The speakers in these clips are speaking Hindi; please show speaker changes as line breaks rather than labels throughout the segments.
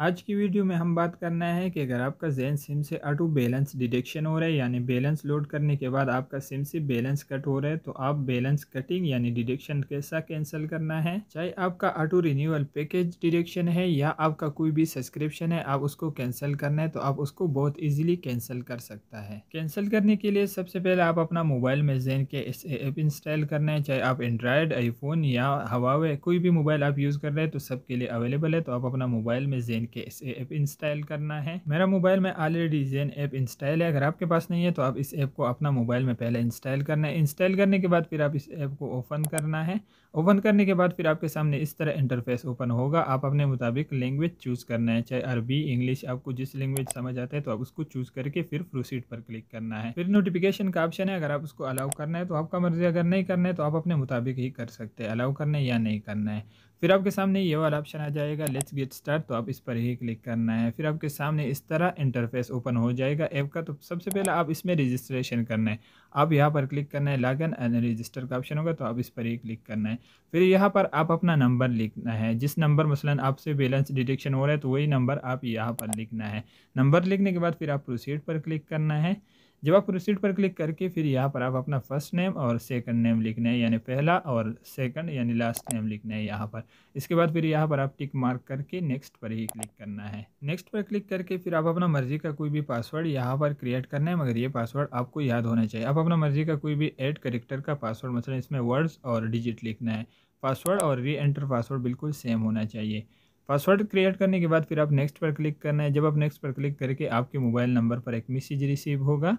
आज की वीडियो में हम बात करना है कि अगर आपका जैन सिम से ऑटो बैलेंस डिडक्शन हो रहा है यानी बैलेंस लोड करने के बाद आपका सिम से बैलेंस कट हो रहा है तो आप बैलेंस कटिंग यानी डिडक्शन कैसा कैंसिल करना है चाहे आपका ऑटो रिन्यूअल पैकेज डिडक्शन है या आपका कोई भी सब्सक्रिप्शन है आप उसको कैंसिल करना है तो आप उसको बहुत ईजिली कैंसिल कर सकता है कैंसिल करने के लिए सबसे पहले आप अपना मोबाइल में जैन के ऐप इंस्टॉल करना है चाहे आप एंड्रॉयड आईफोन या हवावे कोई भी मोबाइल आप यूज़ कर रहे हैं तो सबके लिए अवेलेबल है तो आप अपना मोबाइल में जैन के इस ऐप इंस्टॉल करना है मेरा मोबाइल में ऑलरेडी जेन ऐप इंस्टॉल है अगर आपके पास नहीं है तो आप इस ऐप को अपना मोबाइल में पहले इंस्टॉल करना है इंस्टॉल करने के बाद फिर आप इस ऐप को ओपन करना है ओपन करने के बाद फिर आपके सामने इस तरह इंटरफेस ओपन होगा आप अपने मुताबिक लैंग्वेज चूज़ करना है चाहे अरबी इंग्लिश आपको जिस लैंग्वेज समझ आता है तो आप उसको चूज़ करके फिर प्रोसीड पर क्लिक करना है फिर नोटिफिकेशन का ऑप्शन है अगर आप उसको अलाउ करना है तो आपका मर्जी अगर नहीं करना है तो आप अपने मुताबिक ही कर सकते हैं अलाउ करना है या नहीं करना है फिर आपके सामने ये वाला ऑप्शन आ जाएगा लेट्स गेट स्टार्ट तो आप इस पर ही क्लिक करना है फिर आपके सामने इस तरह इंटरफेस ओपन हो जाएगा ऐप का तो सबसे पहले आप इसमें रजिस्ट्रेशन करना है आप यहाँ पर क्लिक करना है लॉगिन एंड रजिस्टर का ऑप्शन होगा तो आप इस पर ही क्लिक करना है फिर यहाँ पर आप अपना नंबर लिखना है जिस नंबर मसलन आपसे बैलेंस डिटेक्शन हो रहा है तो वही नंबर आप यहाँ पर लिखना है नंबर लिखने के बाद फिर आप प्रोसीड पर क्लिक करना है जब आप प्रोसीड पर क्लिक करके फिर यहाँ पर आप अपना फर्स्ट नेम और सेकंड नेम लिखना है यानी पहला और सेकंड यानी लास्ट नेम लिखना है यहाँ पर इसके बाद फिर यहाँ पर आप टिक मार्क करके नेक्स्ट पर ही क्लिक करना है नेक्स्ट पर क्लिक करके फिर आप अपना मर्जी का कोई भी पासवर्ड यहाँ पर क्रिएट करना है मगर ये पासवर्ड आपको याद होना चाहिए आप अपना मर्जी का कोई भी एड करेक्टर का पासवर्ड मतलब इसमें वर्ड्स और डिजिट लिखना है पासवर्ड और री एंटर पासवर्ड बिल्कुल सेम होना चाहिए पासवर्ड क्रिएट करने के बाद फिर आप नेक्स्ट पर क्लिक करना है जब आप नेक्स्ट पर क्लिक करके आपके मोबाइल नंबर पर एक मैसेज रिसीव होगा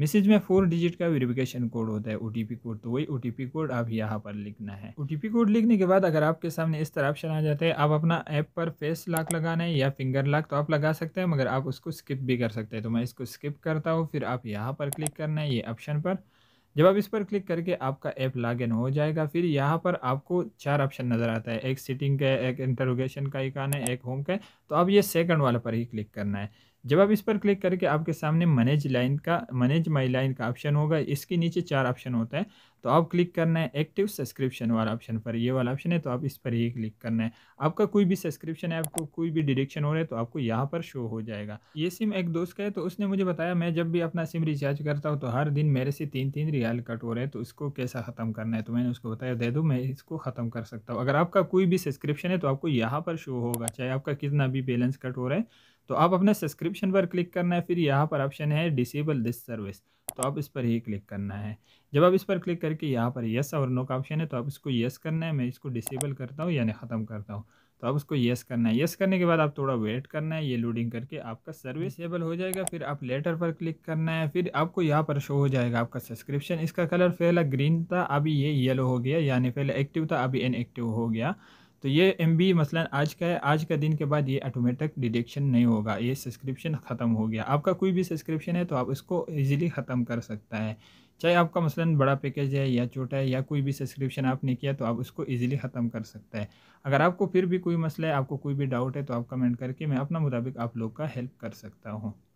मैसेज में फोर डिजिट का वेरिफिकेशन कोड होता है ओटीपी कोड तो वही ओटीपी कोड आप यहाँ पर लिखना है ओटीपी कोड लिखने के बाद अगर आपके सामने इस तरह ऑप्शन आ जाता है आप अपना ऐप पर फेस लॉक लगाना है या फिंगर लॉक तो आप लगा सकते हैं मगर आप उसको स्किप भी कर सकते हैं तो मैं इसको स्किप करता हूँ फिर आप यहाँ पर क्लिक करना है ये ऑप्शन पर जब आप इस पर क्लिक करके आपका ऐप लॉग हो जाएगा फिर यहाँ पर आपको चार ऑप्शन नज़र आता है एक सिटिंग का एक इंटरोगेशन का आइकान है एक होम का है तो अब ये सेकंड वाले पर ही क्लिक करना है जब आप इस पर क्लिक करके आपके सामने मैनेज लाइन का मैनेज माई लाइन का ऑप्शन होगा इसके नीचे चार ऑप्शन होता है तो आप क्लिक करना है एक्टिव सब्सक्रिप्शन वाला ऑप्शन पर ये वाला ऑप्शन है तो आप इस पर ही क्लिक करना है आपका कोई भी सब्सक्रिप्शन है आपको कोई भी डिडिक्शन हो रहा है तो आपको यहाँ पर शो हो जाएगा ये सिम एक दोस्त का है तो उसने मुझे बताया मैं जब भी अपना सिम रिचार्ज करता हूँ तो हर दिन मेरे से तीन तीन रियाल कट हो रहे हैं तो इसको कैसा ख़त्म करना है तो मैंने उसको बताया दे दो मैं इसको ख़त्म कर सकता हूँ अगर आपका कोई भी सब्सक्रिप्शन है तो आपको यहाँ पर शो होगा चाहे आपका कितना भी बैलेंस कट हो रहा है तो आप अपने सब्सक्रिप्शन पर क्लिक करना है फिर यहाँ पर ऑप्शन है डिसेबल दिस सर्विस तो आप इस पर ही क्लिक करना है जब आप इस पर क्लिक करके यहाँ पर यस और नो का ऑप्शन है तो आप इसको यस करना है मैं इसको डिसेबल करता हूँ यानी ख़त्म करता हूँ तो आप उसको यस करना है यस करने के बाद आप थोड़ा वेट करना है ये लोडिंग करके आपका सर्विस एबल हो जाएगा फिर आप लेटर पर क्लिक करना है फिर आपको यहाँ पर शो हो जाएगा आपका सब्सक्रिप्शन इसका कलर पहला ग्रीन था अभी ये येलो हो गया यानी पहले एक्टिव था अभी इनएक्टिव हो गया तो ये एम बी मसला आज का है आज का दिन के बाद ये ऑटोमेटिक डिडक्शन नहीं होगा ये सब्सक्रिप्शन ख़त्म हो गया आपका कोई भी सब्सक्रिप्शन है तो आप इसको ईजिली ख़त्म कर सकता है चाहे आपका मसला बड़ा पैकेज है या छोटा है या कोई भी सब्सक्रिप्शन आपने किया तो आप उसको ईजिली ख़त्म कर सकता है अगर आपको फिर भी कोई मसला है आपको कोई भी डाउट है तो आप कमेंट करके मैं अपना मुताबिक आप लोग का हेल्प कर सकता हूँ